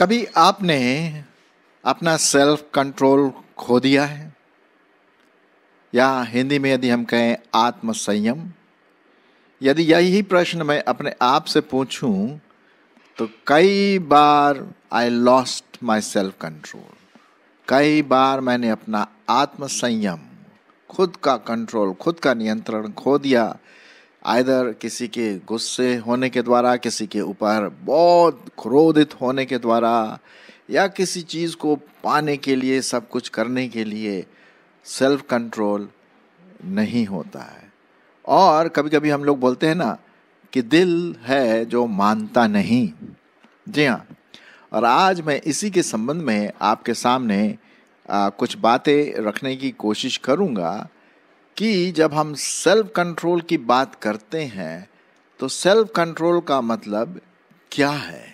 कभी आपने अपना सेल्फ कंट्रोल खो दिया है या हिंदी में यदि हम कहें आत्मसंयम यदि यही प्रश्न मैं अपने आप से पूछूं तो कई बार I lost my self control कई बार मैंने अपना आत्मसंयम खुद का कंट्रोल खुद का नियंत्रण खो दिया आइधर किसी के गुस्से होने के द्वारा किसी के ऊपर बहुत क्रोधित होने के द्वारा या किसी चीज़ को पाने के लिए सब कुछ करने के लिए सेल्फ कंट्रोल नहीं होता है और कभी कभी हम लोग बोलते हैं ना कि दिल है जो मानता नहीं जी हाँ और आज मैं इसी के संबंध में आपके सामने आ, कुछ बातें रखने की कोशिश करूँगा कि जब हम सेल्फ कंट्रोल की बात करते हैं तो सेल्फ कंट्रोल का मतलब क्या है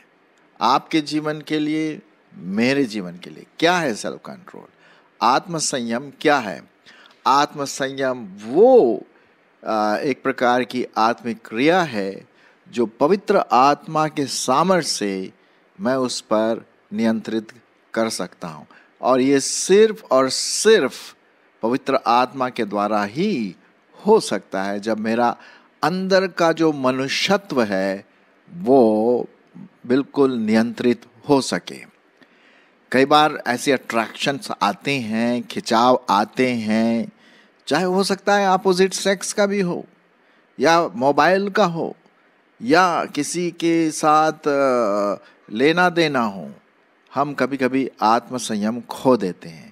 आपके जीवन के लिए मेरे जीवन के लिए क्या है सेल्फ कंट्रोल आत्मसंयम क्या है आत्मसंयम वो एक प्रकार की आत्मिक क्रिया है जो पवित्र आत्मा के सामर्थ्य से मैं उस पर नियंत्रित कर सकता हूँ और ये सिर्फ और सिर्फ पवित्र आत्मा के द्वारा ही हो सकता है जब मेरा अंदर का जो मनुष्यत्व है वो बिल्कुल नियंत्रित हो सके कई बार ऐसे अट्रैक्शंस आते हैं खिंचाव आते हैं चाहे हो सकता है अपोजिट सेक्स का भी हो या मोबाइल का हो या किसी के साथ लेना देना हो हम कभी कभी आत्मसंयम खो देते हैं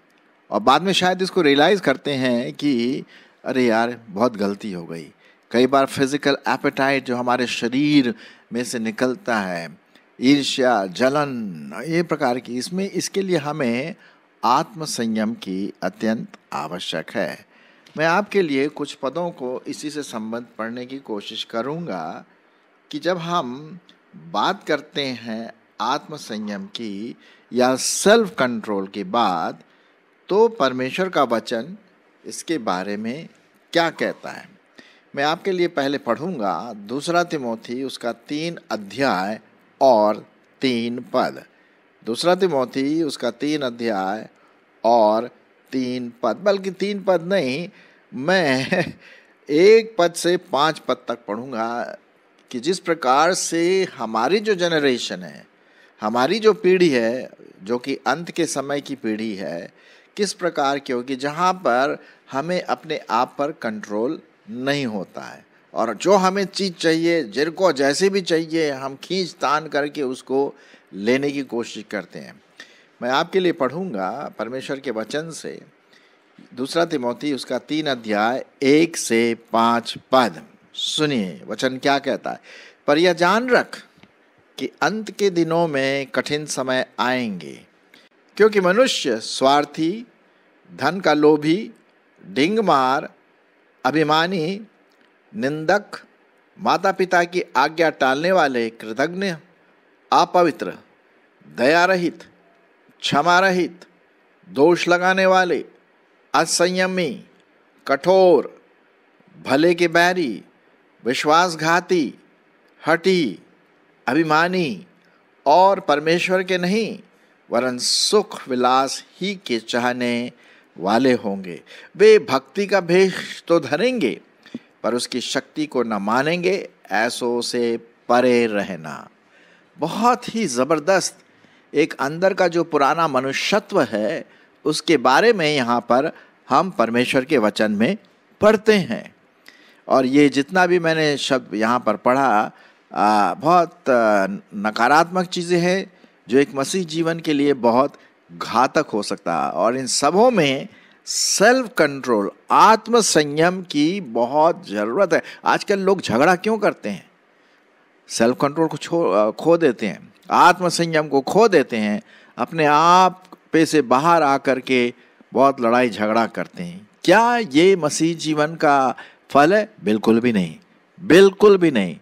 और बाद में शायद इसको रियलाइज़ करते हैं कि अरे यार बहुत गलती हो गई कई बार फिज़िकल एपेटाइट जो हमारे शरीर में से निकलता है ईर्ष्या जलन ये प्रकार की इसमें इसके लिए हमें आत्मसंयम की अत्यंत आवश्यक है मैं आपके लिए कुछ पदों को इसी से संबंध पढ़ने की कोशिश करूँगा कि जब हम बात करते हैं आत्मसंयम की या सेल्फ कंट्रोल की बात तो परमेश्वर का वचन इसके बारे में क्या कहता है मैं आपके लिए पहले पढ़ूंगा दूसरा तिमोथी उसका तीन अध्याय और तीन पद दूसरा तिमोथी उसका तीन अध्याय और तीन पद बल्कि तीन पद नहीं मैं एक पद से पांच पद तक पढ़ूंगा कि जिस प्रकार से हमारी जो जनरेशन है हमारी जो पीढ़ी है जो कि अंत के समय की पीढ़ी है किस प्रकार की होगी जहाँ पर हमें अपने आप पर कंट्रोल नहीं होता है और जो हमें चीज़ चाहिए जिनको जैसे भी चाहिए हम खींच तान करके उसको लेने की कोशिश करते हैं मैं आपके लिए पढ़ूंगा परमेश्वर के वचन से दूसरा तिमोती उसका तीन अध्याय एक से पाँच पद सुनिए वचन क्या कहता है पर यह जान रख कि अंत के दिनों में कठिन समय आएंगे क्योंकि मनुष्य स्वार्थी धन का लोभी ढिंगमार अभिमानी निंदक माता पिता की आज्ञा टालने वाले कृतज्ञ अपवित्र दया रहित क्षमा रहित दोष लगाने वाले असंयमी कठोर भले के बैरी विश्वासघाती हटी अभिमानी और परमेश्वर के नहीं वरन सुख विलास ही के चाहने वाले होंगे वे भक्ति का भेष तो धरेंगे पर उसकी शक्ति को न मानेंगे ऐसो से परे रहना बहुत ही ज़बरदस्त एक अंदर का जो पुराना मनुष्यत्व है उसके बारे में यहाँ पर हम परमेश्वर के वचन में पढ़ते हैं और ये जितना भी मैंने शब्द यहाँ पर पढ़ा आ, बहुत नकारात्मक चीज़ें हैं जो एक मसीह जीवन के लिए बहुत घातक हो सकता है और इन सबों में सेल्फ कंट्रोल आत्म संयम की बहुत ज़रूरत है आजकल लोग झगड़ा क्यों करते हैं सेल्फ कंट्रोल को छो खो देते हैं आत्म संयम को खो देते हैं अपने आप पे से बाहर आकर के बहुत लड़ाई झगड़ा करते हैं क्या ये मसीह जीवन का फल है बिल्कुल भी नहीं बिल्कुल भी नहीं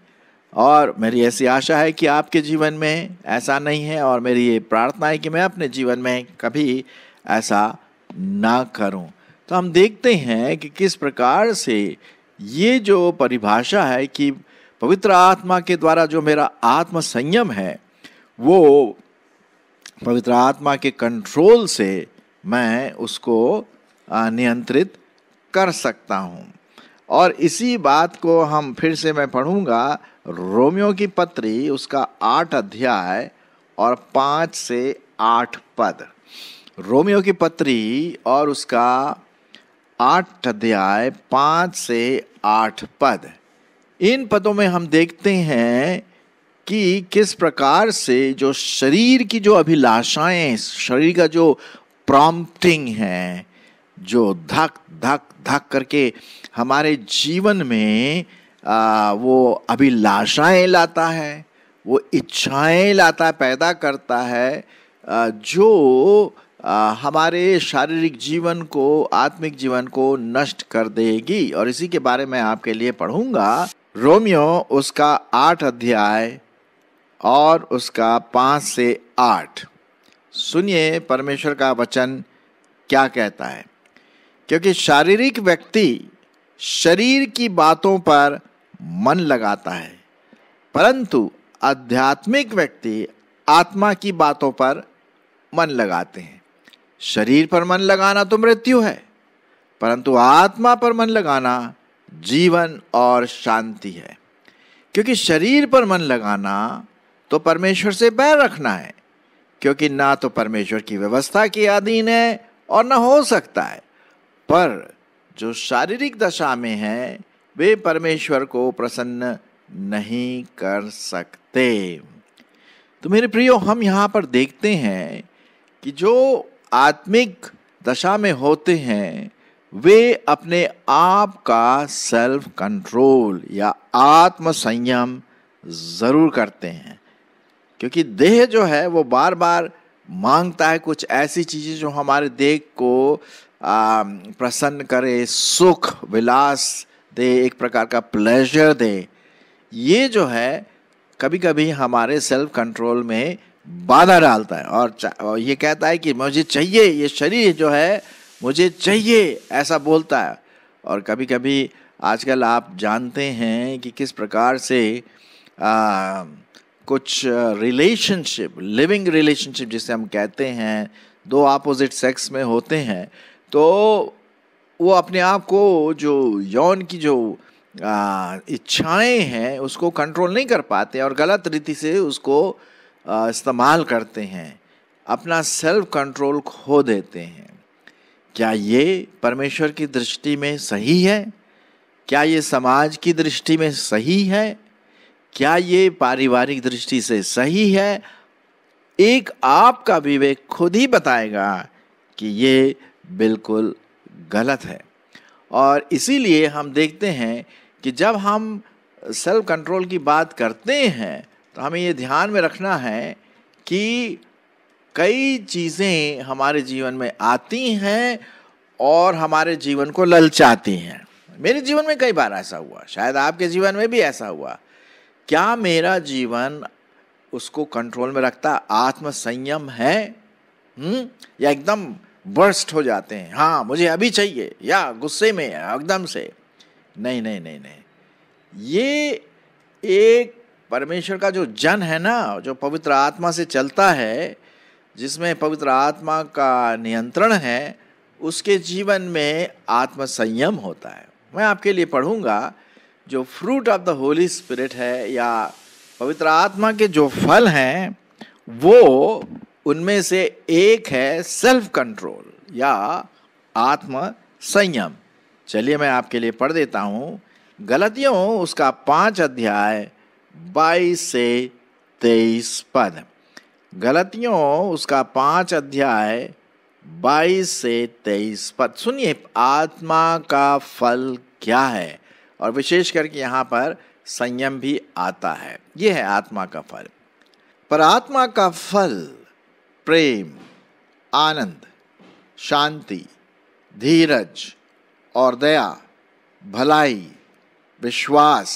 और मेरी ऐसी आशा है कि आपके जीवन में ऐसा नहीं है और मेरी ये प्रार्थना है कि मैं अपने जीवन में कभी ऐसा ना करूं तो हम देखते हैं कि किस प्रकार से ये जो परिभाषा है कि पवित्र आत्मा के द्वारा जो मेरा आत्म संयम है वो पवित्र आत्मा के कंट्रोल से मैं उसको नियंत्रित कर सकता हूँ और इसी बात को हम फिर से मैं पढ़ूँगा रोमियो की पत्री उसका आठ अध्याय और पाँच से आठ पद रोमियो की पत्री और उसका आठ अध्याय पाँच से आठ पद इन पदों में हम देखते हैं कि किस प्रकार से जो शरीर की जो अभिलाषाएं शरीर का जो प्रॉम्प्टिंग है जो धक धक धक करके हमारे जीवन में आ, वो अभी लाशाएं लाता है वो इच्छाएं लाता पैदा करता है आ, जो आ, हमारे शारीरिक जीवन को आत्मिक जीवन को नष्ट कर देगी और इसी के बारे में आपके लिए पढ़ूंगा रोमियो उसका आठ अध्याय और उसका पाँच से आठ सुनिए परमेश्वर का वचन क्या कहता है क्योंकि शारीरिक व्यक्ति शरीर की बातों पर मन लगाता है परंतु आध्यात्मिक व्यक्ति आत्मा की बातों पर मन लगाते हैं शरीर पर मन लगाना तो मृत्यु है परंतु आत्मा पर मन लगाना जीवन और शांति है क्योंकि शरीर पर मन लगाना तो परमेश्वर से बैर रखना है क्योंकि ना तो परमेश्वर की व्यवस्था के अधीन है और ना हो सकता है पर जो शारीरिक दशा में है वे परमेश्वर को प्रसन्न नहीं कर सकते तो मेरे प्रियो हम यहाँ पर देखते हैं कि जो आत्मिक दशा में होते हैं वे अपने आप का सेल्फ कंट्रोल या आत्म संयम ज़रूर करते हैं क्योंकि देह जो है वो बार बार मांगता है कुछ ऐसी चीज़ें जो हमारे देह को प्रसन्न करे सुख विलास दे एक प्रकार का प्लेजर दे ये जो है कभी कभी हमारे सेल्फ कंट्रोल में बाधा डालता है और ये कहता है कि मुझे चाहिए ये शरीर जो है मुझे चाहिए ऐसा बोलता है और कभी कभी आजकल आप जानते हैं कि किस प्रकार से आ, कुछ रिलेशनशिप लिविंग रिलेशनशिप जिसे हम कहते हैं दो अपोजिट सेक्स में होते हैं तो वो अपने आप को जो यौन की जो इच्छाएं हैं उसको कंट्रोल नहीं कर पाते और गलत रीति से उसको इस्तेमाल करते हैं अपना सेल्फ कंट्रोल खो देते हैं क्या ये परमेश्वर की दृष्टि में सही है क्या ये समाज की दृष्टि में सही है क्या ये पारिवारिक दृष्टि से सही है एक आपका विवेक खुद ही बताएगा कि ये बिल्कुल गलत है और इसीलिए हम देखते हैं कि जब हम सेल्फ कंट्रोल की बात करते हैं तो हमें ये ध्यान में रखना है कि कई चीज़ें हमारे जीवन में आती हैं और हमारे जीवन को ललचाती हैं मेरे जीवन में कई बार ऐसा हुआ शायद आपके जीवन में भी ऐसा हुआ क्या मेरा जीवन उसको कंट्रोल में रखता आत्म संयम है हुँ? हम्म? या एकदम बर्स्ट हो जाते हैं हाँ मुझे अभी चाहिए या गुस्से में एकदम से नहीं नहीं नहीं नहीं ये एक परमेश्वर का जो जन है ना जो पवित्र आत्मा से चलता है जिसमें पवित्र आत्मा का नियंत्रण है उसके जीवन में आत्मसंयम होता है मैं आपके लिए पढ़ूंगा जो fruit of the Holy Spirit है या पवित्र आत्मा के जो फल हैं वो उनमें से एक है सेल्फ कंट्रोल या आत्म संयम चलिए मैं आपके लिए पढ़ देता हूँ गलतियों उसका पांच अध्याय बाईस से तेईस पद गलतियों उसका पांच अध्याय बाईस से तेईस पद सुनिए आत्मा का फल क्या है और विशेष करके यहाँ पर संयम भी आता है ये है आत्मा का फल पर आत्मा का फल प्रेम आनंद शांति धीरज और दया भलाई विश्वास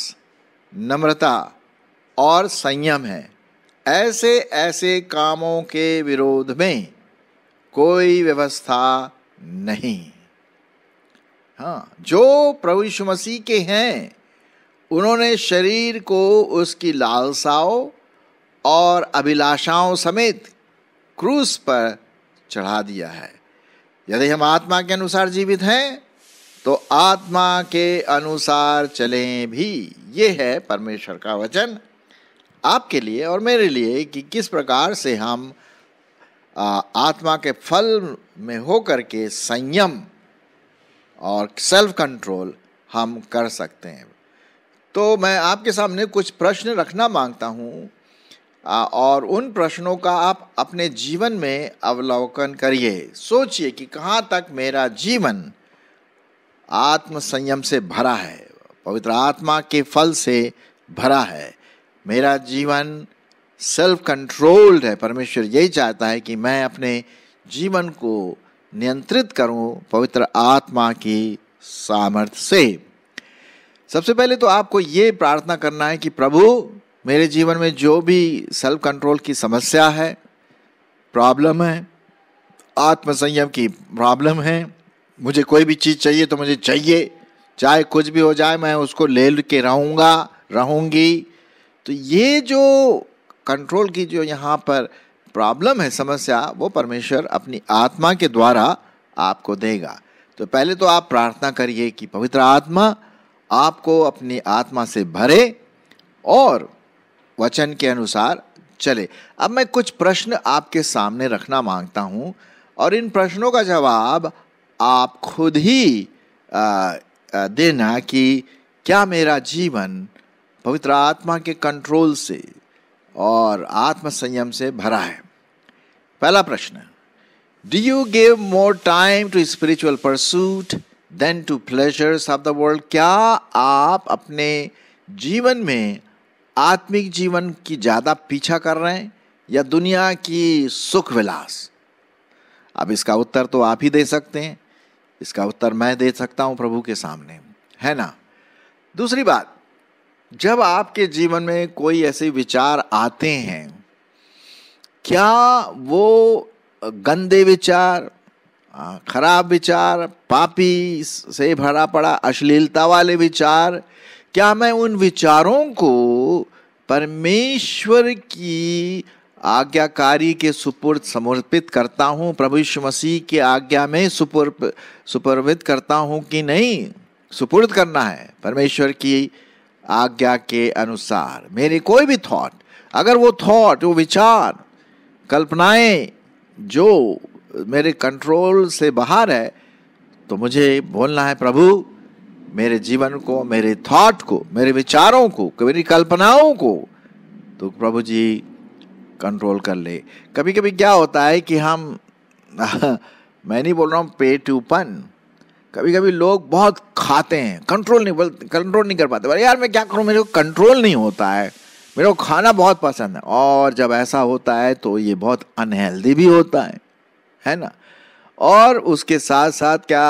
नम्रता और संयम है ऐसे ऐसे कामों के विरोध में कोई व्यवस्था नहीं हाँ जो प्रभु यीशु मसीह के हैं उन्होंने शरीर को उसकी लालसाओं और अभिलाषाओं समेत क्रूस पर चढ़ा दिया है यदि हम आत्मा के अनुसार जीवित हैं तो आत्मा के अनुसार चलें भी ये है परमेश्वर का वचन आपके लिए और मेरे लिए कि किस प्रकार से हम आत्मा के फल में होकर के संयम और सेल्फ कंट्रोल हम कर सकते हैं तो मैं आपके सामने कुछ प्रश्न रखना मांगता हूँ और उन प्रश्नों का आप अपने जीवन में अवलोकन करिए सोचिए कि कहाँ तक मेरा जीवन आत्म संयम से भरा है पवित्र आत्मा के फल से भरा है मेरा जीवन सेल्फ कंट्रोल्ड है परमेश्वर यही चाहता है कि मैं अपने जीवन को नियंत्रित करूं पवित्र आत्मा की सामर्थ्य से सबसे पहले तो आपको ये प्रार्थना करना है कि प्रभु मेरे जीवन में जो भी सेल्फ कंट्रोल की समस्या है प्रॉब्लम है आत्मसंयम की प्रॉब्लम है मुझे कोई भी चीज़ चाहिए तो मुझे चाहिए चाहे कुछ भी हो जाए मैं उसको ले के रहूँगा रहूँगी तो ये जो कंट्रोल की जो यहाँ पर प्रॉब्लम है समस्या वो परमेश्वर अपनी आत्मा के द्वारा आपको देगा तो पहले तो आप प्रार्थना करिए कि पवित्र आत्मा आपको अपनी आत्मा से भरे और वचन के अनुसार चले अब मैं कुछ प्रश्न आपके सामने रखना मांगता हूँ और इन प्रश्नों का जवाब आप खुद ही देना कि क्या मेरा जीवन पवित्र आत्मा के कंट्रोल से और आत्म संयम से भरा है पहला प्रश्न do you give more time to spiritual pursuit than to pleasures of the world क्या आप अपने जीवन में आत्मिक जीवन की ज़्यादा पीछा कर रहे हैं या दुनिया की सुख विलास अब इसका उत्तर तो आप ही दे सकते हैं इसका उत्तर मैं दे सकता हूं प्रभु के सामने है ना दूसरी बात जब आपके जीवन में कोई ऐसे विचार आते हैं क्या वो गंदे विचार खराब विचार पापी से भरा पड़ा अश्लीलता वाले विचार क्या मैं उन विचारों को परमेश्वर की आज्ञाकारी के सुपुर्द समर्पित करता हूँ प्रभु यीशु मसीह के आज्ञा में सुपुर सुपर्वित करता हूँ कि नहीं सुपुर्द करना है परमेश्वर की आज्ञा के अनुसार मेरे कोई भी थॉट अगर वो थॉट वो विचार कल्पनाएं जो मेरे कंट्रोल से बाहर है तो मुझे बोलना है प्रभु मेरे जीवन को मेरे थॉट को मेरे विचारों को मेरी कल्पनाओं को तो प्रभु जी कंट्रोल कर ले कभी कभी क्या होता है कि हम मैं नहीं बोल रहा हूँ पे पन कभी कभी लोग बहुत खाते हैं कंट्रोल नहीं बोल कंट्रोल नहीं कर पाते बोले यार मैं क्या करूँ मेरे को कंट्रोल नहीं होता है मेरे को खाना बहुत पसंद है और जब ऐसा होता है तो ये बहुत अनहेल्दी भी होता है है ना और उसके साथ साथ क्या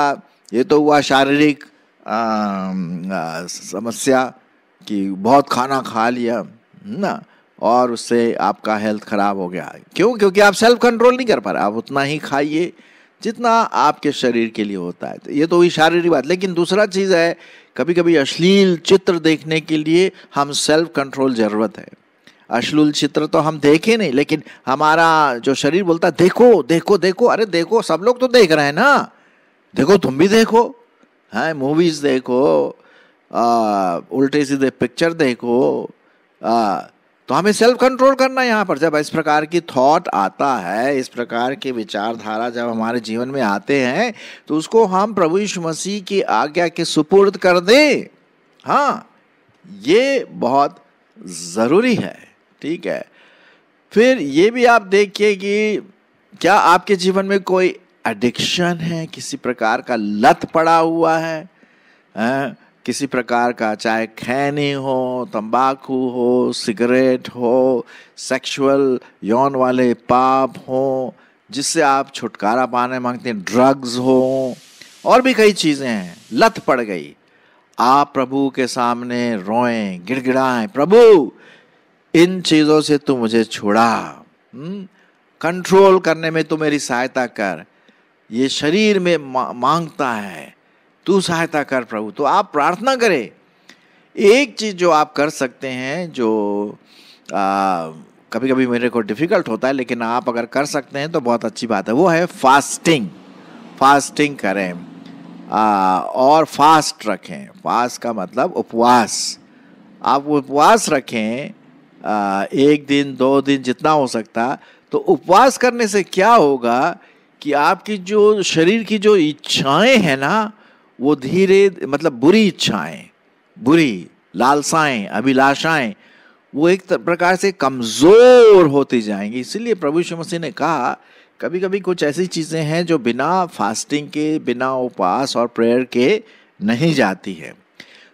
ये तो हुआ शारीरिक समस्या कि बहुत खाना खा लिया ना और उससे आपका हेल्थ ख़राब हो गया क्यों क्योंकि आप सेल्फ कंट्रोल नहीं कर पा रहे आप उतना ही खाइए जितना आपके शरीर के लिए होता है तो ये तो हुई शारीरिक बात लेकिन दूसरा चीज़ है कभी कभी अश्लील चित्र देखने के लिए हम सेल्फ कंट्रोल ज़रूरत है अश्लील चित्र तो हम देखे नहीं लेकिन हमारा जो शरीर बोलता है देखो देखो देखो अरे देखो सब लोग तो देख रहे हैं ना देखो तुम भी देखो हैं मूवीज़ देखो आ, उल्टे सीधे पिक्चर देखो आ, तो हमें सेल्फ कंट्रोल करना है यहाँ पर जब इस प्रकार की थॉट आता है इस प्रकार के विचारधारा जब हमारे जीवन में आते हैं तो उसको हम प्रभु यीशु मसीह की आज्ञा के सुपुर्द कर दें हाँ ये बहुत ज़रूरी है ठीक है फिर ये भी आप देखिए कि क्या आपके जीवन में कोई एडिक्शन है किसी प्रकार का लत पड़ा हुआ है आ, किसी प्रकार का चाहे खैनी हो तंबाकू हो सिगरेट हो सेक्सुअल यौन वाले पाप हो जिससे आप छुटकारा पाने मांगते हैं ड्रग्स हो और भी कई चीज़ें हैं लत पड़ गई आप प्रभु के सामने रोएं गिड़गिड़ाएं प्रभु इन चीज़ों से तू मुझे छुड़ा कंट्रोल हम्म, करने में तू मेरी सहायता कर ये शरीर में मा, मांगता है तू सहायता कर प्रभु तो आप प्रार्थना करें एक चीज़ जो आप कर सकते हैं जो आ, कभी कभी मेरे को डिफ़िकल्ट होता है लेकिन आप अगर कर सकते हैं तो बहुत अच्छी बात है वो है फास्टिंग फास्टिंग करें आ, और फास्ट रखें फास्ट का मतलब उपवास आप उपवास रखें आ, एक दिन दो दिन जितना हो सकता तो उपवास करने से क्या होगा कि आपकी जो शरीर की जो इच्छाएं हैं ना वो धीरे मतलब बुरी इच्छाएं बुरी लालसाएं अभिलाषाएं वो एक प्रकार से कमज़ोर होती जाएंगी इसीलिए प्रभु यीशु मसीह ने कहा कभी कभी कुछ ऐसी चीज़ें हैं जो बिना फास्टिंग के बिना उपवास और प्रेयर के नहीं जाती है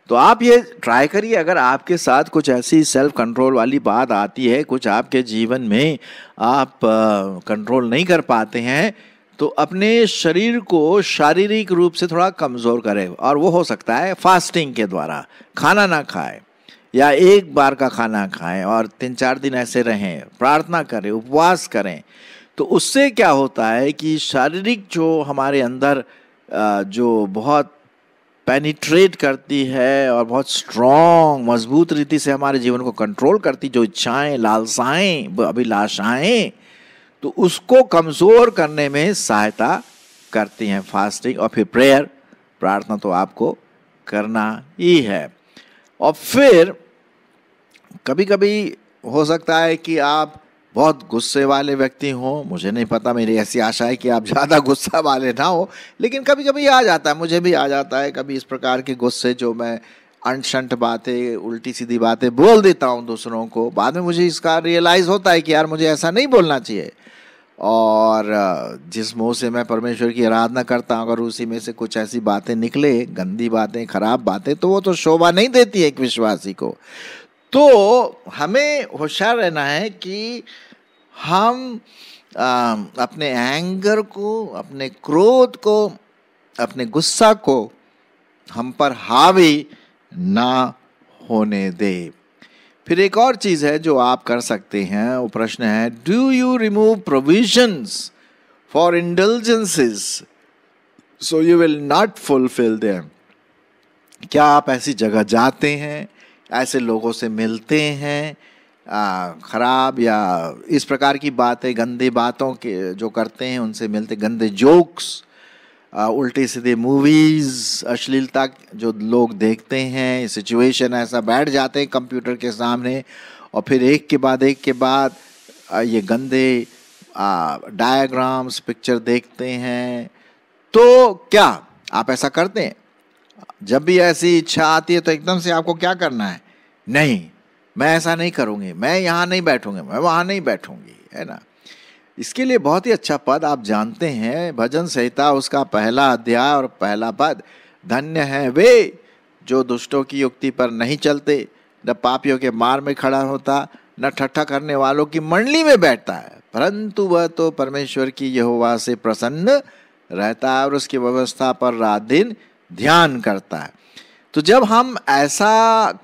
तो आप ये ट्राई करिए अगर आपके साथ कुछ ऐसी सेल्फ कंट्रोल वाली बात आती है कुछ आपके जीवन में आप कंट्रोल नहीं कर पाते हैं तो अपने शरीर को शारीरिक रूप से थोड़ा कमज़ोर करें और वो हो सकता है फास्टिंग के द्वारा खाना ना खाए या एक बार का खाना खाएं और तीन चार दिन ऐसे रहें प्रार्थना करें उपवास करें तो उससे क्या होता है कि शारीरिक जो हमारे अंदर जो बहुत पेनिट्रेट करती है और बहुत स्ट्रॉन्ग मजबूत रीति से हमारे जीवन को कंट्रोल करती जो इच्छाएं लालसाएं अभिलाषाएं तो उसको कमज़ोर करने में सहायता करती हैं फास्टिंग और फिर प्रेयर प्रार्थना तो आपको करना ही है और फिर कभी कभी हो सकता है कि आप बहुत गुस्से वाले व्यक्ति हों मुझे नहीं पता मेरी ऐसी आशा है कि आप ज़्यादा गुस्सा वाले ना हो लेकिन कभी कभी आ जाता है मुझे भी आ जाता है कभी इस प्रकार के गुस्से जो मैं अनशंट बातें उल्टी सीधी बातें बोल देता हूँ दूसरों को बाद में मुझे इसका रियलाइज़ होता है कि यार मुझे ऐसा नहीं बोलना चाहिए और जिस मुँह से मैं परमेश्वर की आराधना करता हूँ अगर उसी में से कुछ ऐसी बातें निकले गंदी बातें खराब बातें तो वो तो शोभा नहीं देती है एक विश्वासी को तो हमें होशियार रहना है कि हम आ, अपने एंगर को अपने क्रोध को अपने गुस्सा को हम पर हावी ना होने दे फिर एक और चीज है जो आप कर सकते हैं वो प्रश्न है do you remove provisions for indulgences so you will not fulfil them क्या आप ऐसी जगह जाते हैं ऐसे लोगों से मिलते हैं ख़राब या इस प्रकार की बातें गंदी बातों के जो करते हैं उनसे मिलते गंदे जोक्स उल्टी सीधी मूवीज़ अश्लीलता जो लोग देखते हैं सिचुएशन ऐसा बैठ जाते हैं कंप्यूटर के सामने और फिर एक के बाद एक के बाद ये गंदे डायग्राम्स पिक्चर देखते हैं तो क्या आप ऐसा करते हैं जब भी ऐसी इच्छा आती है तो एकदम से आपको क्या करना है नहीं मैं ऐसा नहीं करूँगी मैं यहाँ नहीं बैठूँगी मैं वहाँ नहीं बैठूँगी है ना इसके लिए बहुत ही अच्छा पद आप जानते हैं भजन संहिता उसका पहला अध्याय और पहला पद धन्य है वे जो दुष्टों की युक्ति पर नहीं चलते न पापियों के मार में खड़ा होता न ठट्ठा करने वालों की मंडली में बैठता है परंतु वह तो परमेश्वर की यहोवा से प्रसन्न रहता है और उसकी व्यवस्था पर रात दिन ध्यान करता है तो जब हम ऐसा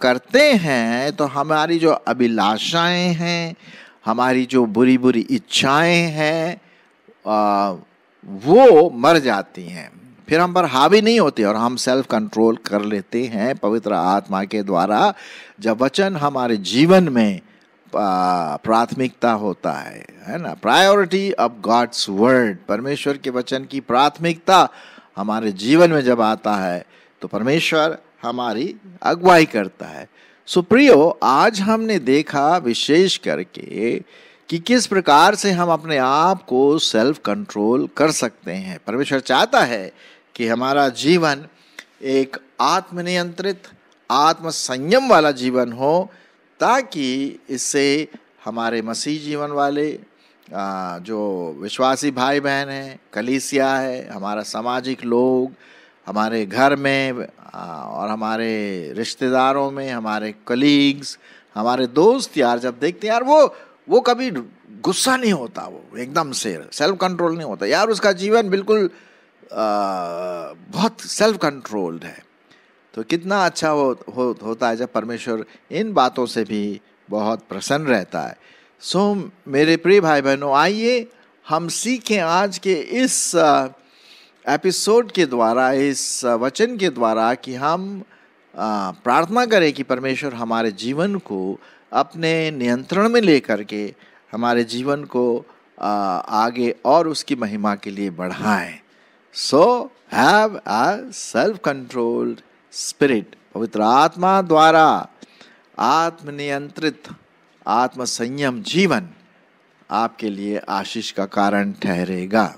करते हैं तो हमारी जो अभिलाषाएं हैं हमारी जो बुरी बुरी इच्छाएं हैं वो मर जाती हैं फिर हम पर हावी नहीं होती और हम सेल्फ कंट्रोल कर लेते हैं पवित्र आत्मा के द्वारा जब वचन हमारे जीवन में प्राथमिकता होता है है ना प्रायोरिटी ऑफ गॉड्स वर्ड परमेश्वर के वचन की प्राथमिकता हमारे जीवन में जब आता है तो परमेश्वर हमारी अगुवाई करता है सुप्रियो आज हमने देखा विशेष करके कि किस प्रकार से हम अपने आप को सेल्फ कंट्रोल कर सकते हैं परमेश्वर चाहता है कि हमारा जीवन एक आत्मनियंत्रित आत्म संयम वाला जीवन हो ताकि इससे हमारे मसीह जीवन वाले जो विश्वासी भाई बहन हैं कलीसिया है हमारा सामाजिक लोग हमारे घर में और हमारे रिश्तेदारों में हमारे कलीग्स हमारे दोस्त यार जब देखते हैं यार वो वो कभी गुस्सा नहीं होता वो एकदम से सेल्फ कंट्रोल नहीं होता यार उसका जीवन बिल्कुल आ, बहुत सेल्फ कंट्रोल्ड है तो कितना अच्छा हो, हो होता है जब परमेश्वर इन बातों से भी बहुत प्रसन्न रहता है सो मेरे प्रिय भाई बहनों आइए हम सीखें आज के इस आ, एपिसोड के द्वारा इस वचन के द्वारा कि हम प्रार्थना करें कि परमेश्वर हमारे जीवन को अपने नियंत्रण में लेकर के हमारे जीवन को आगे और उसकी महिमा के लिए बढ़ाएं so have a self controlled spirit पवित्र आत्मा द्वारा आत्मनियंत्रित आत्मसंयम जीवन आपके लिए आशीष का कारण ठहरेगा